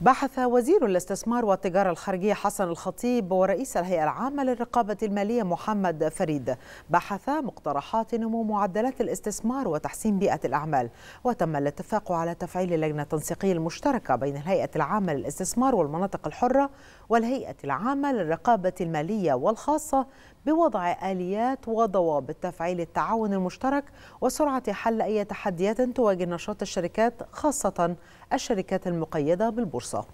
بحث وزير الاستثمار والتجارة الخارجية حسن الخطيب ورئيس الهيئة العامة للرقابة المالية محمد فريد بحث مقترحات نمو معدلات الاستثمار وتحسين بيئة الأعمال وتم الاتفاق على تفعيل لجنة تنسيقية المشتركة بين الهيئة العامة للاستثمار والمناطق الحرة والهيئة العامة للرقابة المالية والخاصة بوضع آليات وضوابط تفعيل التعاون المشترك وسرعة حل أي تحديات تواجه نشاط الشركات خاصة الشركات المقيدة بالبورصة